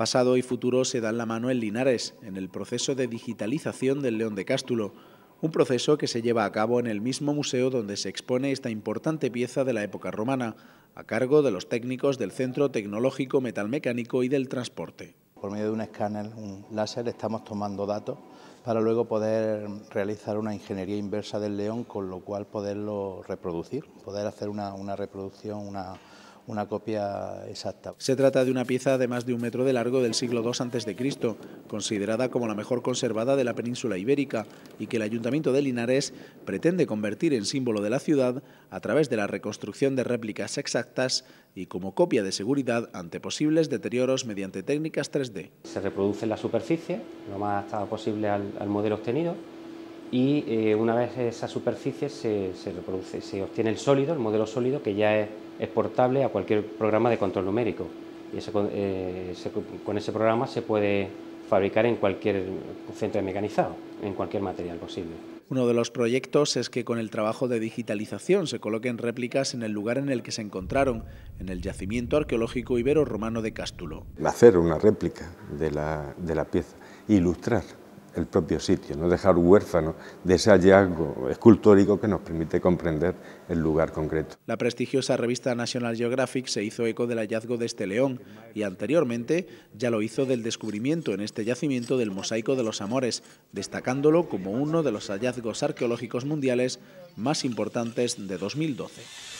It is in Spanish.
Pasado y futuro se dan la mano en Linares, en el proceso de digitalización del León de Cástulo, un proceso que se lleva a cabo en el mismo museo donde se expone esta importante pieza de la época romana, a cargo de los técnicos del Centro Tecnológico Metalmecánico y del Transporte. Por medio de un escáner, un láser, estamos tomando datos para luego poder realizar una ingeniería inversa del león, con lo cual poderlo reproducir, poder hacer una, una reproducción, una, una copia exacta. Se trata de una pieza de más de un metro de largo del siglo II a.C., considerada como la mejor conservada de la península ibérica y que el Ayuntamiento de Linares pretende convertir en símbolo de la ciudad a través de la reconstrucción de réplicas exactas y como copia de seguridad ante posibles deterioros mediante técnicas 3D. Se reproduce la superficie lo más adaptada posible al modelo obtenido y eh, una vez esa superficie se, se, reproduce, se obtiene el sólido, el modelo sólido, que ya es exportable a cualquier programa de control numérico. Y eh, con ese programa se puede fabricar en cualquier centro de mecanizado, en cualquier material posible. Uno de los proyectos es que con el trabajo de digitalización se coloquen réplicas en el lugar en el que se encontraron, en el yacimiento arqueológico ibero-romano de Cástulo. Hacer una réplica de la, de la pieza, ilustrar el propio sitio, no dejar huérfano de ese hallazgo escultórico que nos permite comprender el lugar concreto. La prestigiosa revista National Geographic se hizo eco del hallazgo de este león y anteriormente ya lo hizo del descubrimiento en este yacimiento del mosaico de los amores, destacándolo como uno de los hallazgos arqueológicos mundiales más importantes de 2012.